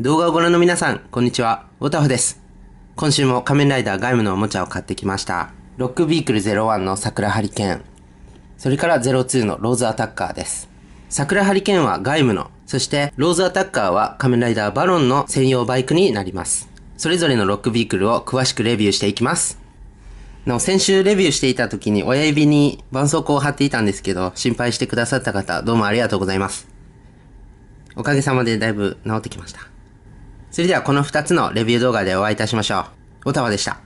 動画をご覧の皆さん、こんにちは。ウォタフです。今週も仮面ライダー外務のおもちゃを買ってきました。ロックビークル01の桜ハリケーン。それから02のローズアタッカーです。桜ハリケーンは外務の、そしてローズアタッカーは仮面ライダーバロンの専用バイクになります。それぞれのロックビークルを詳しくレビューしていきます。なお、先週レビューしていた時に親指に絆創膏を貼っていたんですけど、心配してくださった方、どうもありがとうございます。おかげさまでだいぶ治ってきました。それではこの2つのレビュー動画でお会いいたしましょう。おタワでした。